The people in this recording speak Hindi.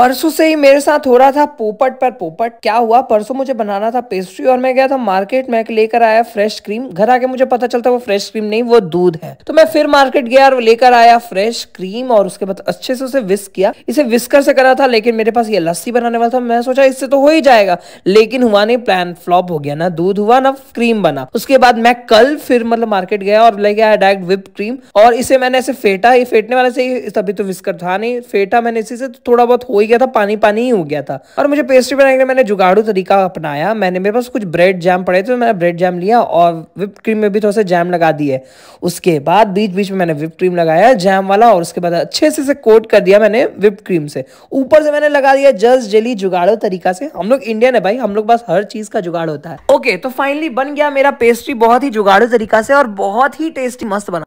परसों से ही मेरे साथ हो रहा था पोपट पर पोपट क्या हुआ परसों मुझे बनाना था पेस्ट्री और मैं गया था मार्केट में लेकर आया फ्रेश क्रीम घर आके मुझे पता चलता वो फ्रेश क्रीम नहीं वो दूध है तो मैं फिर मार्केट गया और लेकर आया फ्रेश क्रीम और उसके बाद अच्छे से उसे विस्क किया इसे विस्कर से करा था लेकिन मेरे पास ये लस्सी बनाने वाला था मैं सोचा इससे तो हो ही जाएगा लेकिन हुआ नहीं प्लान फ्लॉप हो गया ना दूध हुआ ना क्रीम बना उसके बाद मैं कल फिर मतलब मार्केट गया और लेके आया डायरेक्ट विप क्रीम और इसे मैंने ऐसे फेटा ये फेटने वाले से तभी तो विस्कर था नहीं फेटा मैंने इसी से तो थोड़ा बहुत हो ही गया था पानी पानी ही हो गया था और मुझे पेस्ट्री बनाने के लिए मैंने जुगाड़ू तरीका अपनाया मैंने मेरे पास कुछ ब्रेड जैम पड़े थे तो मैंने ब्रेड जैम लिया और विप क्रीम में भी थोड़ा सा जैम लगा दिए उसके बाद बीच बीच में मैंने विप क्रीम लगाया जैम वाला और उसके बाद अच्छे से से कोट कर दिया मैंने विप क्रीम से ऊपर से मैंने लगा दिया जस्ट जेली जुगाड़ो तरीका से हम लोग इंडियन है भाई हम लोग बस हर चीज का जुगाड़ होता है ओके तो फाइनली बन गया मेरा पेस्ट्री बहुत ही जुगाड़ो तरीका से और बहुत ही टेस्टी मस्त बना